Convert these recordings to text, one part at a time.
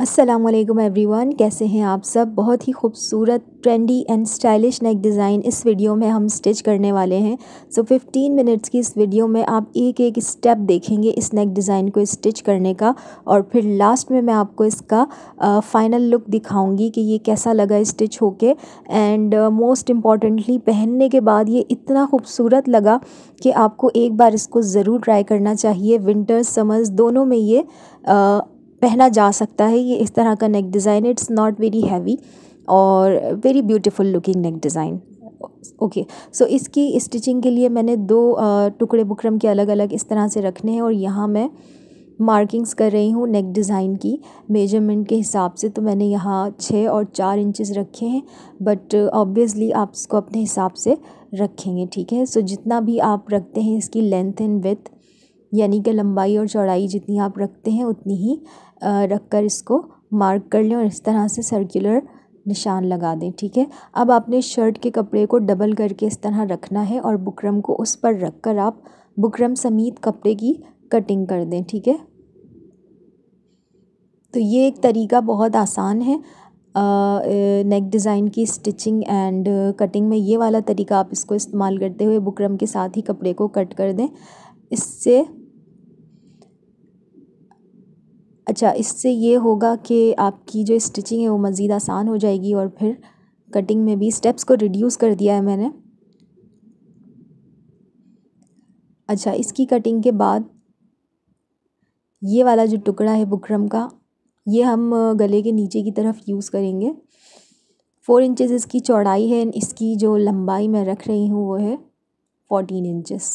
अस्सलाम वालेकुम एवरीवन कैसे हैं आप सब बहुत ही खूबसूरत trendy and stylish neck design इस वीडियो में हम स्टिच करने वाले हैं सो so, 15 मिनट्स की इस वीडियो में आप एक एक स्टेप देखेंगे इस नेक डिज़ाइन को स्टिच करने का और फिर लास्ट में मैं आपको इसका फ़ाइनल लुक दिखाऊंगी कि ये कैसा लगा स्टिच होके एंड मोस्ट इम्पॉर्टेंटली पहनने के बाद ये इतना खूबसूरत लगा कि आपको एक बार इसको ज़रूर ट्राई करना चाहिए विंटर समर्स दोनों में ये uh, पहना जा सकता है ये इस तरह का neck design it's not very heavy और very beautiful looking neck design okay so इसकी स्टिचिंग के लिए मैंने दो टुकड़े बुकरम के अलग अलग इस तरह से रखने हैं और यहाँ मैं मार्किंग्स कर रही हूँ नेक डिज़ाइन की मेजरमेंट के हिसाब से तो मैंने यहाँ छः और चार इंचेस रखे हैं बट ऑब्वियसली आप इसको अपने हिसाब से रखेंगे ठीक है सो so, जितना भी आप रखते हैं इसकी लेंथ एंड विथ यानी कि लंबाई और चौड़ाई जितनी आप रखते हैं उतनी ही रखकर इसको मार्क कर लें और इस तरह से सर्कुलर निशान लगा दें ठीक है अब आपने शर्ट के कपड़े को डबल करके इस तरह रखना है और बुकरम को उस पर रख कर आप बुकरम समेत कपड़े की कटिंग कर दें ठीक है तो ये एक तरीका बहुत आसान है नेक डिज़ाइन की स्टिचिंग एंड कटिंग में ये वाला तरीका आप इसको इस्तेमाल करते हुए बुकरम के साथ ही कपड़े को कट कर दें इससे अच्छा इससे ये होगा कि आपकी जो स्टिचिंग है वो मज़ीद आसान हो जाएगी और फिर कटिंग में भी स्टेप्स को रिड्यूस कर दिया है मैंने अच्छा इसकी कटिंग के बाद ये वाला जो टुकड़ा है बुकरम का ये हम गले के नीचे की तरफ यूज़ करेंगे फ़ोर इंचेस इसकी चौड़ाई है इसकी जो लंबाई मैं रख रही हूँ वो है फ़ोटीन इंचेस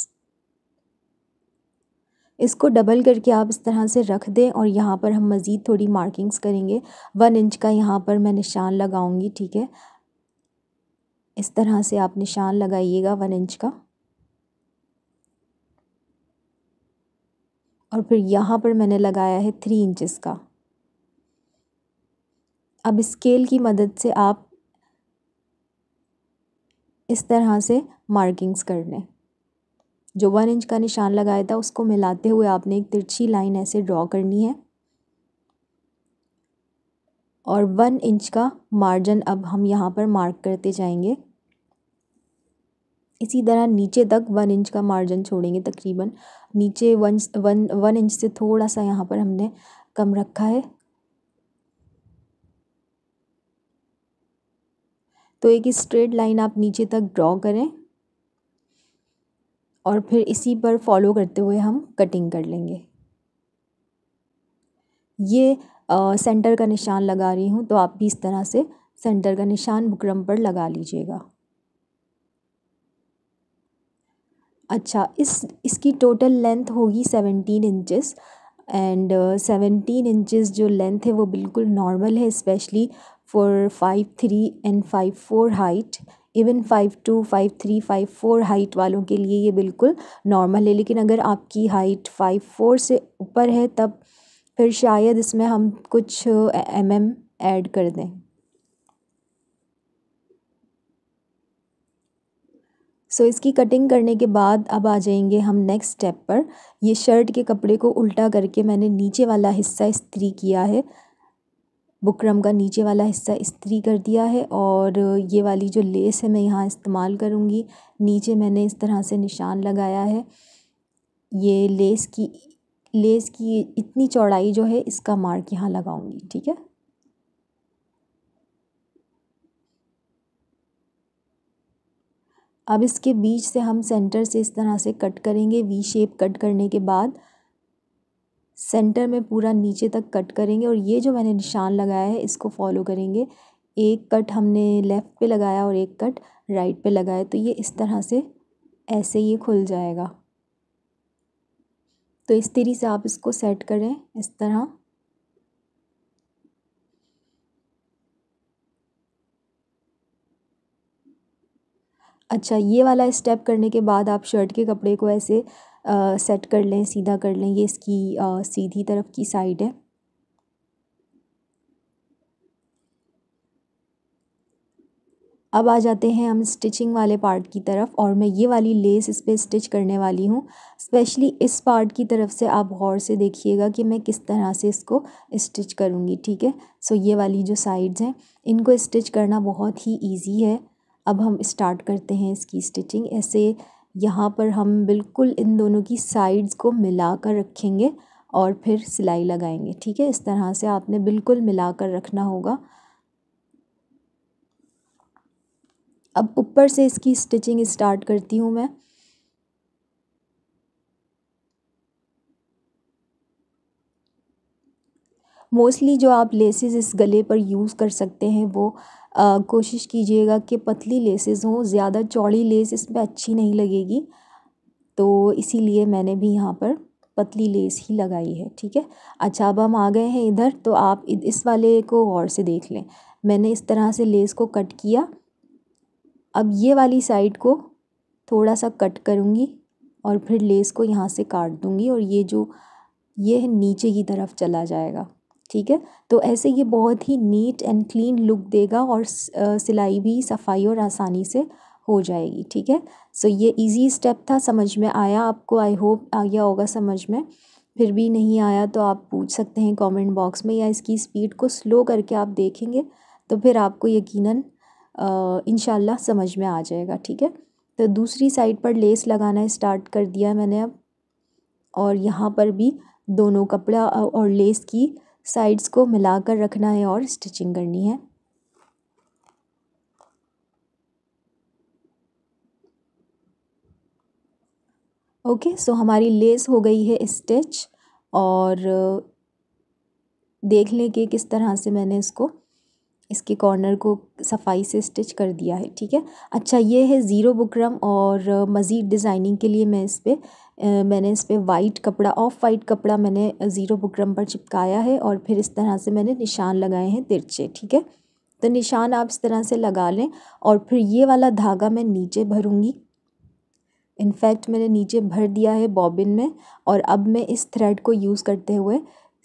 इसको डबल करके आप इस तरह से रख दें और यहाँ पर हम मज़ीद थोड़ी मार्किंग्स करेंगे वन इंच का यहाँ पर मैं निशान लगाऊंगी ठीक है इस तरह से आप निशान लगाइएगा वन इंच का और फिर यहाँ पर मैंने लगाया है थ्री इंचज़ का अब स्केल की मदद से आप इस तरह से मार्किंग्स कर लें जो वन इंच का निशान लगाया था उसको मिलाते हुए आपने एक तिरछी लाइन ऐसे ड्रॉ करनी है और वन इंच का मार्जिन अब हम यहाँ पर मार्क करते जाएंगे इसी तरह नीचे तक वन इंच का मार्जिन छोड़ेंगे तकरीबन नीचे वन वन वन इंच से थोड़ा सा यहाँ पर हमने कम रखा है तो एक स्ट्रेट लाइन आप नीचे तक ड्रॉ करें और फिर इसी पर फॉलो करते हुए हम कटिंग कर लेंगे ये आ, सेंटर का निशान लगा रही हूँ तो आप भी इस तरह से सेंटर का निशान बुकरम पर लगा लीजिएगा अच्छा इस इसकी टोटल लेंथ होगी seventeen inches and seventeen inches जो लेंथ है वो बिल्कुल नॉर्मल है specially for five three and five four height even five two five three five four height वालों के लिए ये बिल्कुल नॉर्मल है लेकिन अगर आपकी हाइट फाइव फ़ोर से ऊपर है तब फिर शायद इसमें हम कुछ एम एम ऐड कर दें सो so, इसकी कटिंग करने के बाद अब आ जाएंगे हम नेक्स्ट स्टेप पर ये शर्ट के कपड़े को उल्टा करके मैंने नीचे वाला हिस्सा इस्त्री किया है बुकरम का नीचे वाला हिस्सा इस्त्री कर दिया है और ये वाली जो लेस है मैं यहाँ इस्तेमाल करूँगी नीचे मैंने इस तरह से निशान लगाया है ये लेस की लेस की इतनी चौड़ाई जो है इसका मार्क यहाँ लगाऊंगी ठीक है अब इसके बीच से हम सेंटर से इस तरह से कट करेंगे वी शेप कट करने के बाद सेंटर में पूरा नीचे तक कट करेंगे और ये जो मैंने निशान लगाया है इसको फॉलो करेंगे एक कट हमने लेफ़्ट पे लगाया और एक कट राइट पे लगाया तो ये इस तरह से ऐसे ये खुल जाएगा तो इस तरी से आप इसको सेट करें इस तरह अच्छा ये वाला स्टेप करने के बाद आप शर्ट के कपड़े को ऐसे सेट कर लें सीधा कर लें ये इसकी सीधी तरफ की साइड है अब आ जाते हैं हम स्टिचिंग वाले पार्ट की तरफ और मैं ये वाली लेस इस पर स्टिच करने वाली हूँ स्पेशली इस पार्ट की तरफ से आप गौर से देखिएगा कि मैं किस तरह से इसको स्टिच करूँगी ठीक है सो ये वाली जो साइड्स हैं इनको स्टिच करना बहुत ही ईजी है अब हम स्टार्ट करते हैं इसकी स्टिचिंग ऐसे यहाँ पर हम बिल्कुल इन दोनों की साइड्स को मिलाकर रखेंगे और फिर सिलाई लगाएंगे ठीक है इस तरह से आपने बिल्कुल मिलाकर रखना होगा अब ऊपर से इसकी स्टिचिंग स्टार्ट करती हूँ मैं मोस्टली जो आप लेसेस इस गले पर यूज़ कर सकते हैं वो कोशिश कीजिएगा कि पतली लेसेस हों ज़्यादा चौड़ी लेस इसमें अच्छी नहीं लगेगी तो इसीलिए मैंने भी यहाँ पर पतली लेस ही लगाई है ठीक है अच्छा अब हम आ गए हैं इधर तो आप इस वाले को गौर से देख लें मैंने इस तरह से लेस को कट किया अब ये वाली साइड को थोड़ा सा कट करूँगी और फिर लेस को यहाँ से काट दूँगी और ये जो ये नीचे की तरफ चला जाएगा ठीक है तो ऐसे ये बहुत ही नीट एंड क्लीन लुक देगा और सिलाई भी सफाई और आसानी से हो जाएगी ठीक है सो ये इजी स्टेप था समझ में आया आपको आई होप आ गया होगा समझ में फिर भी नहीं आया तो आप पूछ सकते हैं कमेंट बॉक्स में या इसकी स्पीड को स्लो करके आप देखेंगे तो फिर आपको यकीनन इन समझ में आ जाएगा ठीक है तो दूसरी साइड पर लेस लगाना स्टार्ट कर दिया मैंने अब और यहाँ पर भी दोनों कपड़ा और लेस की साइड्स को मिलाकर रखना है और स्टिचिंग करनी है ओके okay, सो so हमारी लेस हो गई है स्टिच और देख लें कि किस तरह से मैंने इसको इसके कॉर्नर को सफाई से स्टिच कर दिया है ठीक है अच्छा ये है ज़ीरो बुकरम और मज़ीद डिज़ाइनिंग के लिए मैं इस पर मैंने इस पर वाइट कपड़ा ऑफ़ वाइट कपड़ा मैंने ज़ीरो बुकरम पर चिपकाया है और फिर इस तरह से मैंने निशान लगाए हैं तिरछे ठीक है तो निशान आप इस तरह से लगा लें और फिर ये वाला धागा मैं नीचे भरूँगी इनफैक्ट मैंने नीचे भर दिया है बॉबिन में और अब मैं इस थ्रेड को यूज़ करते हुए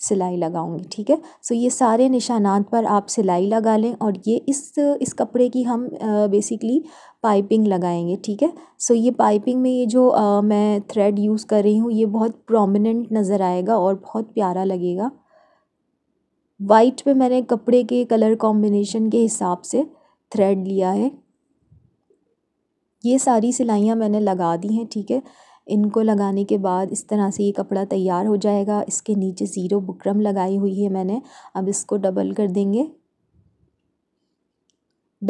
सिलाई लगाऊंगी ठीक है सो ये सारे निशानात पर आप सिलाई लगा लें और ये इस इस कपड़े की हम बेसिकली पाइपिंग लगाएंगे ठीक है सो ये पाइपिंग में ये जो आ, मैं थ्रेड यूज़ कर रही हूँ ये बहुत प्रोमिनेंट नज़र आएगा और बहुत प्यारा लगेगा वाइट पे मैंने कपड़े के कलर कॉम्बिनेशन के हिसाब से थ्रेड लिया है ये सारी सिलाइयाँ मैंने लगा दी हैं ठीक है थीके? इनको लगाने के बाद इस तरह से ये कपड़ा तैयार हो जाएगा इसके नीचे ज़ीरो बुकरम लगाई हुई है मैंने अब इसको डबल कर देंगे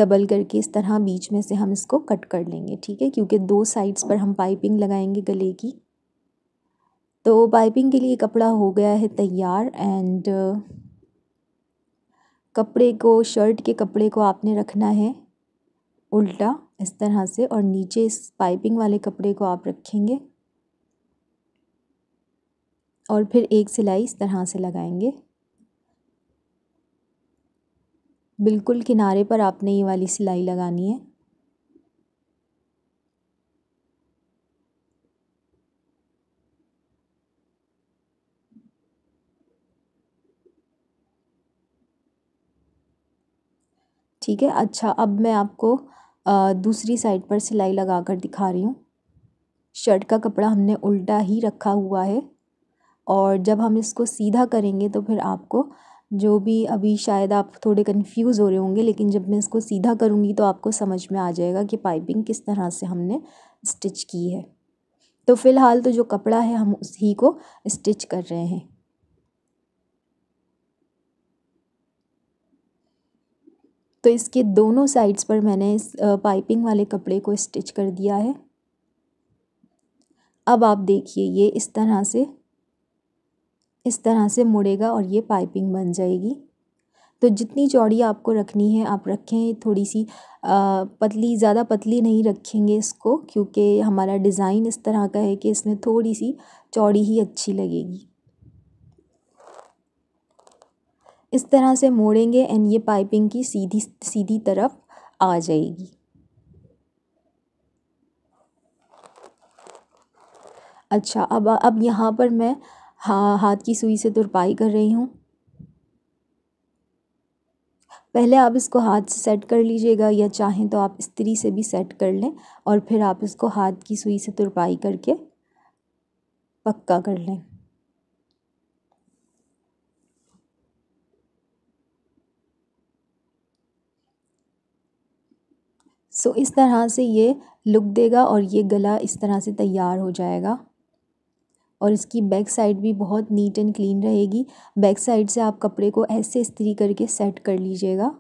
डबल करके इस तरह बीच में से हम इसको कट कर लेंगे ठीक है क्योंकि दो साइड्स पर हम पाइपिंग लगाएंगे गले की तो पाइपिंग के लिए कपड़ा हो गया है तैयार एंड कपड़े को शर्ट के कपड़े को आपने रखना है उल्टा इस तरह से और नीचे इस पाइपिंग वाले कपड़े को आप रखेंगे और फिर एक सिलाई इस तरह से लगाएंगे बिल्कुल किनारे पर आपने ये वाली सिलाई लगानी है ठीक है अच्छा अब मैं आपको आ, दूसरी साइड पर सिलाई लगा कर दिखा रही हूँ शर्ट का कपड़ा हमने उल्टा ही रखा हुआ है और जब हम इसको सीधा करेंगे तो फिर आपको जो भी अभी शायद आप थोड़े कंफ्यूज हो रहे होंगे लेकिन जब मैं इसको सीधा करूँगी तो आपको समझ में आ जाएगा कि पाइपिंग किस तरह से हमने स्टिच की है तो फ़िलहाल तो जो कपड़ा है हम उसी को स्टिच कर रहे हैं तो इसके दोनों साइड्स पर मैंने इस पाइपिंग वाले कपड़े को स्टिच कर दिया है अब आप देखिए ये इस तरह से इस तरह से मुड़ेगा और ये पाइपिंग बन जाएगी तो जितनी चौड़ी आपको रखनी है आप रखें थोड़ी सी आ, पतली ज़्यादा पतली नहीं रखेंगे इसको क्योंकि हमारा डिज़ाइन इस तरह का है कि इसमें थोड़ी सी चौड़ी ही अच्छी लगेगी इस तरह से मोड़ेंगे एंड ये पाइपिंग की सीधी सीधी तरफ आ जाएगी अच्छा अब अब यहाँ पर मैं हाँ हाथ की सुई से तुरपाई कर रही हूँ पहले आप इसको हाथ से सेट कर लीजिएगा या चाहें तो आप इस्त्री से भी सेट कर लें और फिर आप इसको हाथ की सुई से तुरपाई करके पक्का कर लें सो इस तरह से ये लुक देगा और ये गला इस तरह से तैयार हो जाएगा और इसकी बैक साइड भी बहुत नीट एंड क्लीन रहेगी बैक साइड से आप कपड़े को ऐसे इस्त्री करके सेट कर लीजिएगा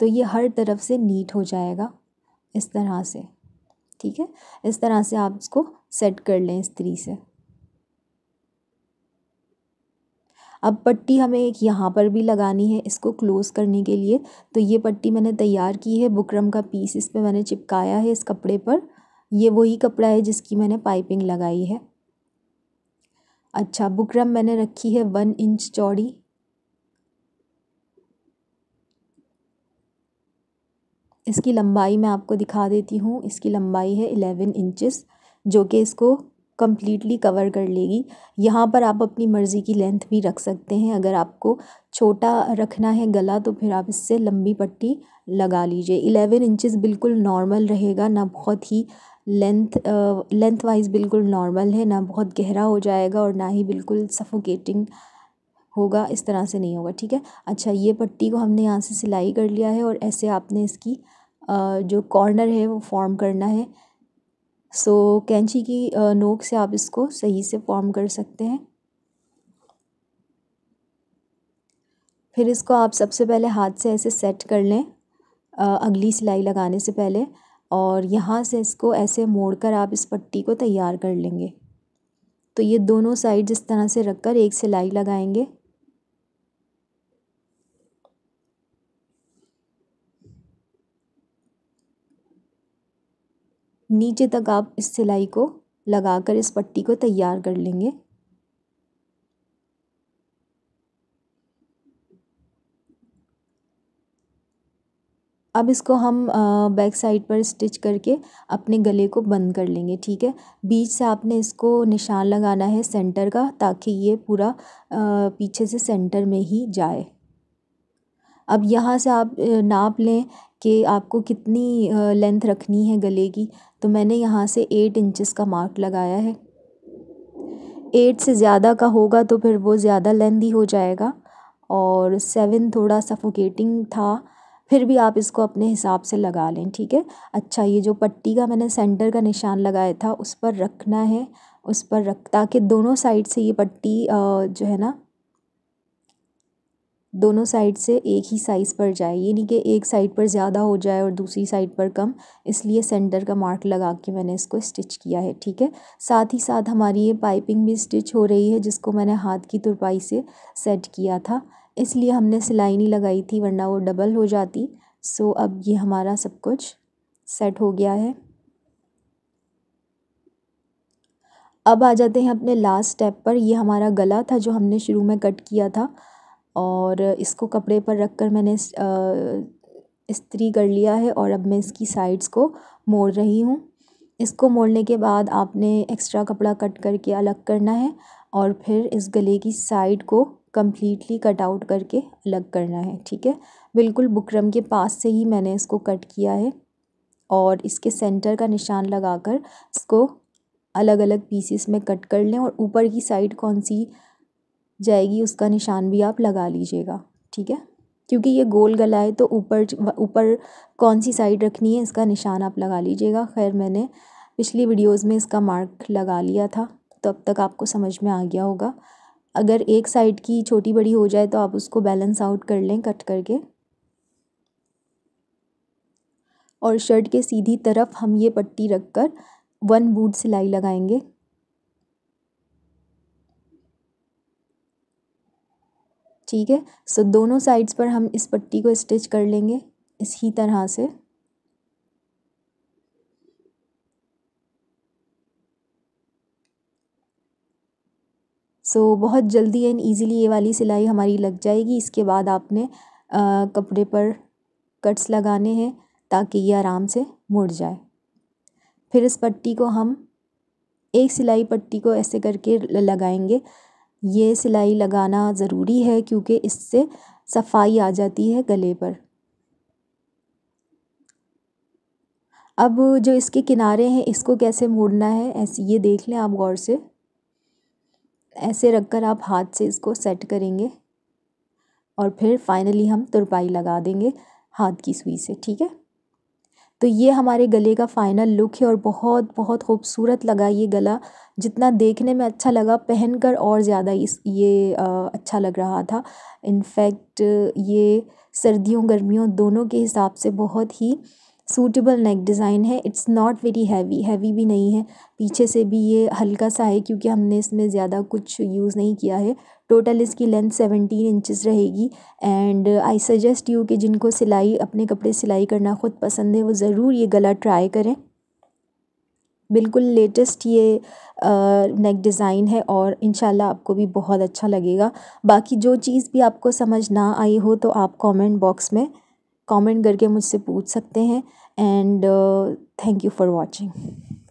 तो ये हर तरफ से नीट हो जाएगा इस तरह से ठीक है इस तरह से आप इसको सेट कर लें इस्त्री से अब पट्टी हमें एक यहाँ पर भी लगानी है इसको क्लोज़ करने के लिए तो ये पट्टी मैंने तैयार की है बुकरम का पीस इस पर मैंने चिपकाया है इस कपड़े पर ये वही कपड़ा है जिसकी मैंने पाइपिंग लगाई है अच्छा बुकरम मैंने रखी है वन इंच चौड़ी इसकी लंबाई मैं आपको दिखा देती हूँ इसकी लंबाई है इलेवन इंचेस जो कि इसको कम्प्लीटली कवर कर लेगी यहाँ पर आप अपनी मर्ज़ी की लेंथ भी रख सकते हैं अगर आपको छोटा रखना है गला तो फिर आप इससे लंबी पट्टी लगा लीजिए इलेवन इंचेस बिल्कुल नॉर्मल रहेगा ना बहुत ही लेंथ लेंथ वाइज बिल्कुल नॉर्मल है ना बहुत गहरा हो जाएगा और ना ही बिल्कुल सफोकेटिंग होगा इस तरह से नहीं होगा ठीक है अच्छा ये पट्टी को हमने यहाँ से सिलाई कर लिया है और ऐसे आपने इसकी जो कॉर्नर है वो फॉर्म करना है सो कैंची की नोक uh, से आप इसको सही से फॉर्म कर सकते हैं फिर इसको आप सबसे पहले हाथ से ऐसे सेट कर लें uh, अगली सिलाई लगाने से पहले और यहाँ से इसको ऐसे मोड़ कर आप इस पट्टी को तैयार कर लेंगे तो ये दोनों साइड इस तरह से रख कर एक सिलाई लगाएंगे नीचे तक आप इस सिलाई को लगाकर इस पट्टी को तैयार कर लेंगे अब इसको हम बैक साइड पर स्टिच करके अपने गले को बंद कर लेंगे ठीक है बीच से आपने इसको निशान लगाना है सेंटर का ताकि ये पूरा पीछे से सेंटर में ही जाए अब यहाँ से आप नाप लें कि आपको कितनी लेंथ रखनी है गले की तो मैंने यहाँ से एट इंचेस का मार्क लगाया है एट से ज़्यादा का होगा तो फिर वो ज़्यादा लेंदी हो जाएगा और सेवन थोड़ा सफोकेटिंग था फिर भी आप इसको अपने हिसाब से लगा लें ठीक है अच्छा ये जो पट्टी का मैंने सेंटर का निशान लगाया था उस पर रखना है उस पर रख ताकि दोनों साइड से ये पट्टी जो है ना दोनों साइड से एक ही साइज़ पर जाए ये नहीं कि एक साइड पर ज़्यादा हो जाए और दूसरी साइड पर कम इसलिए सेंटर का मार्क लगा के मैंने इसको स्टिच किया है ठीक है साथ ही साथ हमारी ये पाइपिंग भी स्टिच हो रही है जिसको मैंने हाथ की तुरपाई से सेट किया था इसलिए हमने सिलाई नहीं लगाई थी वरना वो डबल हो जाती सो अब ये हमारा सब कुछ सेट हो गया है अब आ जाते हैं अपने लास्ट स्टेप पर ये हमारा गला था जो हमने शुरू में कट किया था और इसको कपड़े पर रख कर मैंने इस्त्री कर लिया है और अब मैं इसकी साइड्स को मोड़ रही हूँ इसको मोड़ने के बाद आपने एक्स्ट्रा कपड़ा कट करके अलग करना है और फिर इस गले की साइड को कम्प्लीटली कट आउट करके अलग करना है ठीक है बिल्कुल बुकरम के पास से ही मैंने इसको कट किया है और इसके सेंटर का निशान लगाकर इसको अलग अलग पीसीस में कट कर लें और ऊपर की साइड कौन सी जाएगी उसका निशान भी आप लगा लीजिएगा ठीक है क्योंकि ये गोल गला है तो ऊपर ऊपर कौन सी साइड रखनी है इसका निशान आप लगा लीजिएगा खैर मैंने पिछली वीडियोस में इसका मार्क लगा लिया था तो अब तक आपको समझ में आ गया होगा अगर एक साइड की छोटी बड़ी हो जाए तो आप उसको बैलेंस आउट कर लें कट करके और शर्ट के सीधी तरफ हम ये पट्टी रख कर वन बूट सिलाई लगाएंगे ठीक है सो दोनों साइड्स पर हम इस पट्टी को स्टिच कर लेंगे इसी तरह से सो so, बहुत जल्दी एंड इजीली ये वाली सिलाई हमारी लग जाएगी इसके बाद आपने आ, कपड़े पर कट्स लगाने हैं ताकि ये आराम से मुड़ जाए फिर इस पट्टी को हम एक सिलाई पट्टी को ऐसे करके लगाएंगे ये सिलाई लगाना ज़रूरी है क्योंकि इससे सफाई आ जाती है गले पर अब जो इसके किनारे हैं इसको कैसे मोड़ना है ऐसे ये देख लें आप गौर से ऐसे रखकर आप हाथ से इसको सेट करेंगे और फिर फाइनली हम तुरपाई लगा देंगे हाथ की सुई से ठीक है तो ये हमारे गले का फाइनल लुक है और बहुत बहुत खूबसूरत लगा ये गला जितना देखने में अच्छा लगा पहन कर और ज़्यादा इस ये आ, अच्छा लग रहा था इनफैक्ट ये सर्दियों गर्मियों दोनों के हिसाब से बहुत ही सूटेबल नेक डिज़ाइन है it's not very heavy heavy भी नहीं है पीछे से भी ये हल्का सा है क्योंकि हमने इसमें ज़्यादा कुछ यूज़ नहीं किया है टोटल इसकी लेंथ सेवेंटीन इंचेस रहेगी एंड आई सजेस्ट यू कि जिनको सिलाई अपने कपड़े सिलाई करना ख़ुद पसंद है वो ज़रूर ये गला ट्राई करें बिल्कुल लेटेस्ट ये नेक डिज़ाइन है और इन आपको भी बहुत अच्छा लगेगा बाकी जो चीज़ भी आपको समझ ना आई हो तो आप कॉमेंट बॉक्स में कमेंट करके मुझसे पूछ सकते हैं and uh, thank you for watching